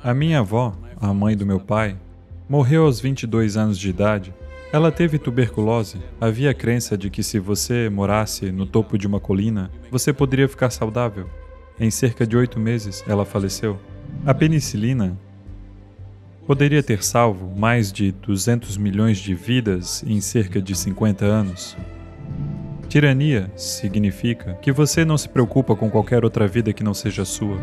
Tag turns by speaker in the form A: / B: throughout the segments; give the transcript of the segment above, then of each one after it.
A: A minha avó, a mãe do meu pai, morreu aos 22 anos de idade. Ela teve tuberculose. Havia a crença de que se você morasse no topo de uma colina, você poderia ficar saudável. Em cerca de oito meses, ela faleceu. A penicilina poderia ter salvo mais de 200 milhões de vidas em cerca de 50 anos. Tirania significa que você não se preocupa com qualquer outra vida que não seja sua.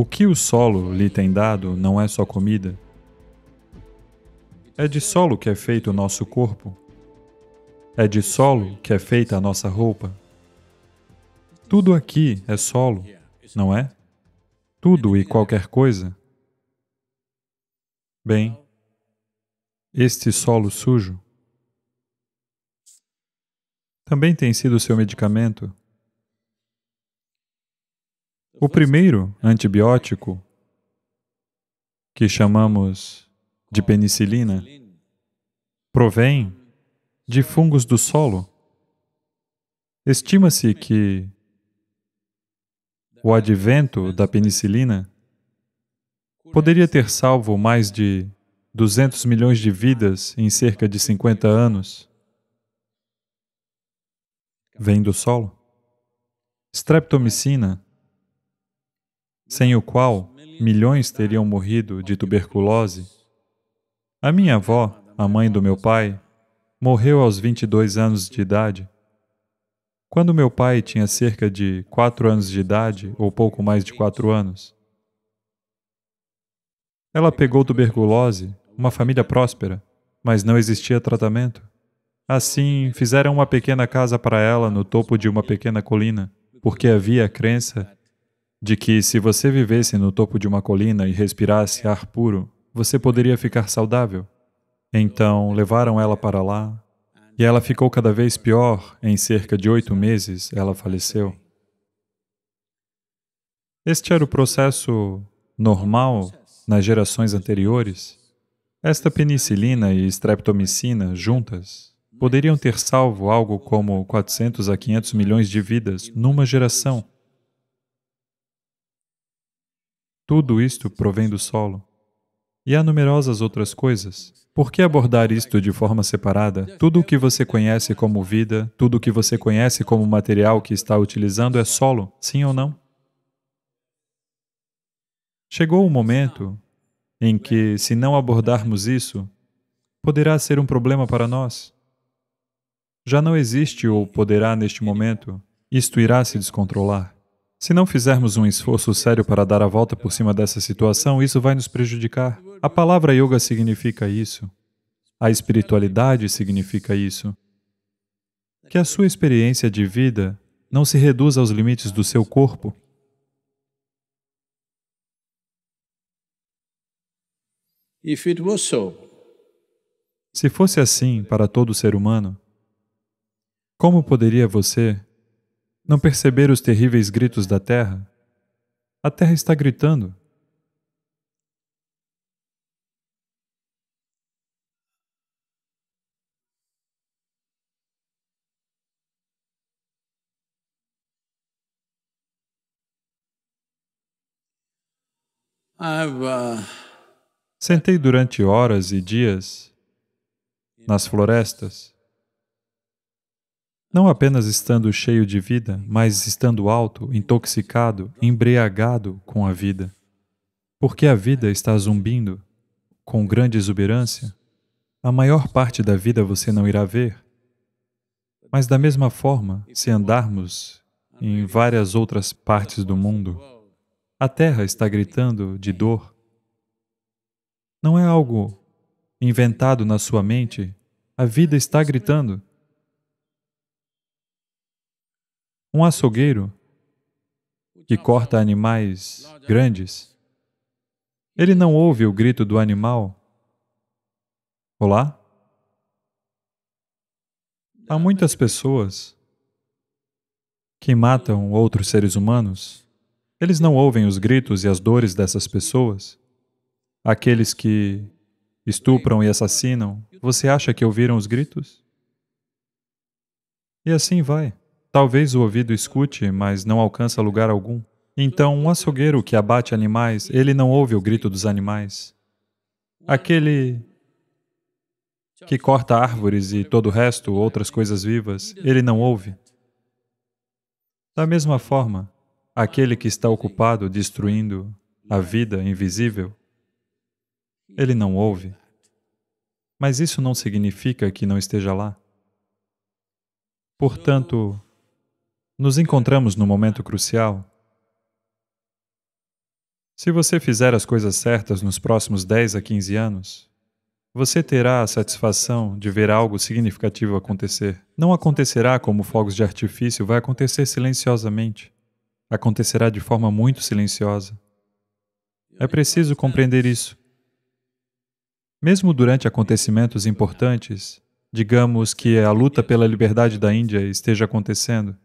A: O que o solo lhe tem dado não é só comida. É de solo que é feito o nosso corpo. É de solo que é feita a nossa roupa. Tudo aqui é solo, não é? Tudo e qualquer coisa. Bem, este solo sujo também tem sido seu medicamento o primeiro antibiótico, que chamamos de penicilina, provém de fungos do solo. Estima-se que o advento da penicilina poderia ter salvo mais de 200 milhões de vidas em cerca de 50 anos. Vem do solo. Streptomicina sem o qual milhões teriam morrido de tuberculose. A minha avó, a mãe do meu pai, morreu aos 22 anos de idade. Quando meu pai tinha cerca de 4 anos de idade, ou pouco mais de 4 anos, ela pegou tuberculose, uma família próspera, mas não existia tratamento. Assim, fizeram uma pequena casa para ela no topo de uma pequena colina, porque havia a crença de que se você vivesse no topo de uma colina e respirasse ar puro, você poderia ficar saudável. Então levaram ela para lá e ela ficou cada vez pior. Em cerca de oito meses, ela faleceu. Este era o processo normal nas gerações anteriores. Esta penicilina e streptomicina juntas poderiam ter salvo algo como 400 a 500 milhões de vidas numa geração. Tudo isto provém do solo. E há numerosas outras coisas. Por que abordar isto de forma separada? Tudo o que você conhece como vida, tudo o que você conhece como material que está utilizando é solo, sim ou não? Chegou o momento em que, se não abordarmos isso, poderá ser um problema para nós. Já não existe ou poderá neste momento, isto irá se descontrolar. Se não fizermos um esforço sério para dar a volta por cima dessa situação, isso vai nos prejudicar. A palavra yoga significa isso. A espiritualidade significa isso. Que a sua experiência de vida não se reduza aos limites do seu corpo. Se fosse assim para todo ser humano, como poderia você não perceber os terríveis gritos da terra? A terra está gritando. Sentei durante horas e dias nas florestas não apenas estando cheio de vida, mas estando alto, intoxicado, embriagado com a vida. Porque a vida está zumbindo com grande exuberância, a maior parte da vida você não irá ver. Mas, da mesma forma, se andarmos em várias outras partes do mundo, a terra está gritando de dor. Não é algo inventado na sua mente, a vida está gritando. Um açougueiro que corta animais grandes, ele não ouve o grito do animal. Olá? Há muitas pessoas que matam outros seres humanos. Eles não ouvem os gritos e as dores dessas pessoas. Aqueles que estupram e assassinam, você acha que ouviram os gritos? E assim vai. Talvez o ouvido escute, mas não alcança lugar algum. Então, um açougueiro que abate animais, ele não ouve o grito dos animais. Aquele que corta árvores e todo o resto, outras coisas vivas, ele não ouve. Da mesma forma, aquele que está ocupado destruindo a vida invisível, ele não ouve. Mas isso não significa que não esteja lá. Portanto, nos encontramos num momento crucial. Se você fizer as coisas certas nos próximos 10 a 15 anos, você terá a satisfação de ver algo significativo acontecer. Não acontecerá como fogos de artifício, vai acontecer silenciosamente. Acontecerá de forma muito silenciosa. É preciso compreender isso. Mesmo durante acontecimentos importantes, digamos que a luta pela liberdade da Índia esteja acontecendo,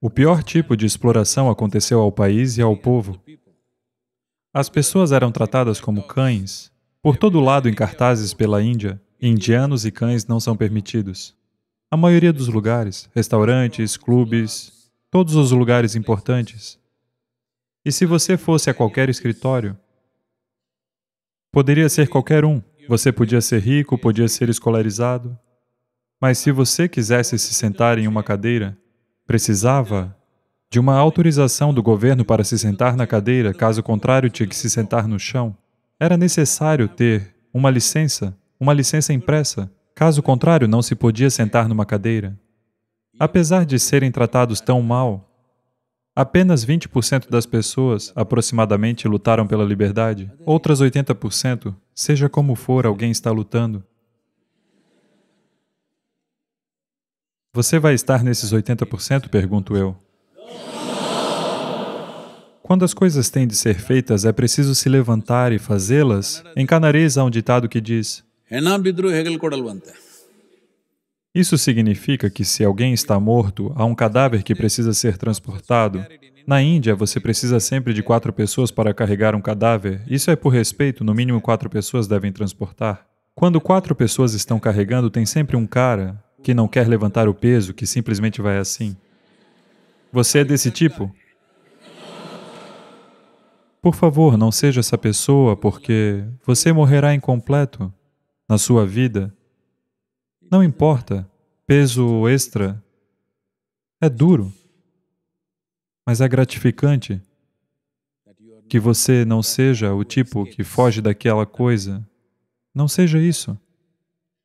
A: o pior tipo de exploração aconteceu ao país e ao povo. As pessoas eram tratadas como cães, por todo lado em cartazes pela Índia, indianos e cães não são permitidos. A maioria dos lugares, restaurantes, clubes, todos os lugares importantes. E se você fosse a qualquer escritório, poderia ser qualquer um. Você podia ser rico, podia ser escolarizado. Mas se você quisesse se sentar em uma cadeira, precisava de uma autorização do governo para se sentar na cadeira, caso contrário, tinha que se sentar no chão. Era necessário ter uma licença, uma licença impressa, caso contrário, não se podia sentar numa cadeira. Apesar de serem tratados tão mal, apenas 20% das pessoas, aproximadamente, lutaram pela liberdade. Outras 80%, seja como for, alguém está lutando. Você vai estar nesses 80%? Pergunto eu. Quando as coisas têm de ser feitas, é preciso se levantar e fazê-las. Em canareis há um ditado que diz: Isso significa que se alguém está morto, há um cadáver que precisa ser transportado. Na Índia, você precisa sempre de quatro pessoas para carregar um cadáver. Isso é por respeito, no mínimo quatro pessoas devem transportar. Quando quatro pessoas estão carregando, tem sempre um cara, que não quer levantar o peso, que simplesmente vai assim? Você é desse tipo? Por favor, não seja essa pessoa, porque você morrerá incompleto na sua vida. Não importa, peso extra é duro, mas é gratificante que você não seja o tipo que foge daquela coisa. Não seja isso.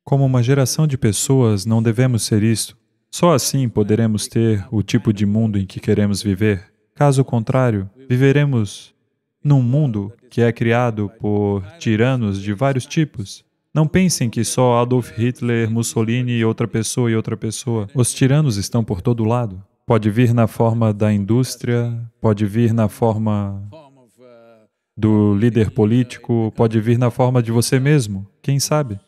A: Como uma geração de pessoas, não devemos ser isto. Só assim poderemos ter o tipo de mundo em que queremos viver. Caso contrário, viveremos num mundo que é criado por tiranos de vários tipos. Não pensem que só Adolf Hitler, Mussolini e outra pessoa e outra pessoa. Os tiranos estão por todo lado. Pode vir na forma da indústria, pode vir na forma do líder político, pode vir na forma de você mesmo, quem sabe?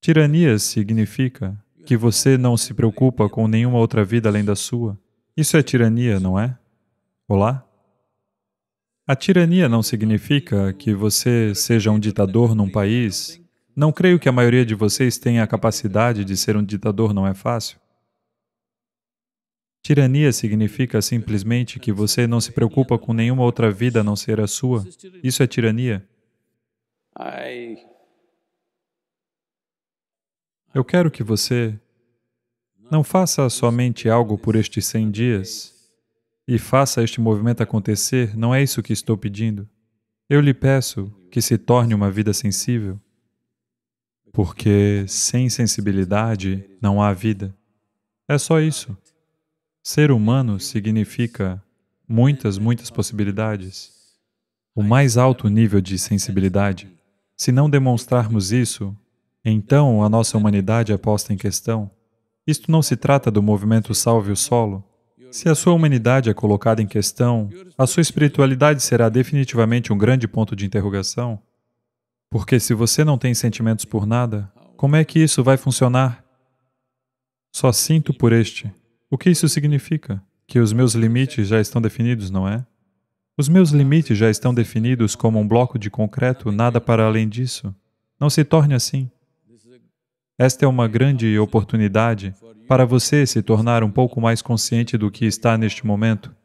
A: Tirania significa que você não se preocupa com nenhuma outra vida além da sua. Isso é tirania, não é? Olá? A tirania não significa que você seja um ditador num país. Não creio que a maioria de vocês tenha a capacidade de ser um ditador, não é fácil. Tirania significa simplesmente que você não se preocupa com nenhuma outra vida a não ser a sua. Isso é tirania. I eu quero que você não faça somente algo por estes 100 dias e faça este movimento acontecer, não é isso que estou pedindo. Eu lhe peço que se torne uma vida sensível, porque sem sensibilidade não há vida. É só isso. Ser humano significa muitas, muitas possibilidades. O mais alto nível de sensibilidade. Se não demonstrarmos isso, então, a nossa humanidade é posta em questão. Isto não se trata do movimento Salve o Solo. Se a sua humanidade é colocada em questão, a sua espiritualidade será definitivamente um grande ponto de interrogação. Porque se você não tem sentimentos por nada, como é que isso vai funcionar? Só sinto por este. O que isso significa? Que os meus limites já estão definidos, não é? Os meus limites já estão definidos como um bloco de concreto, nada para além disso. Não se torne assim. Esta é uma grande oportunidade para você se tornar um pouco mais consciente do que está neste momento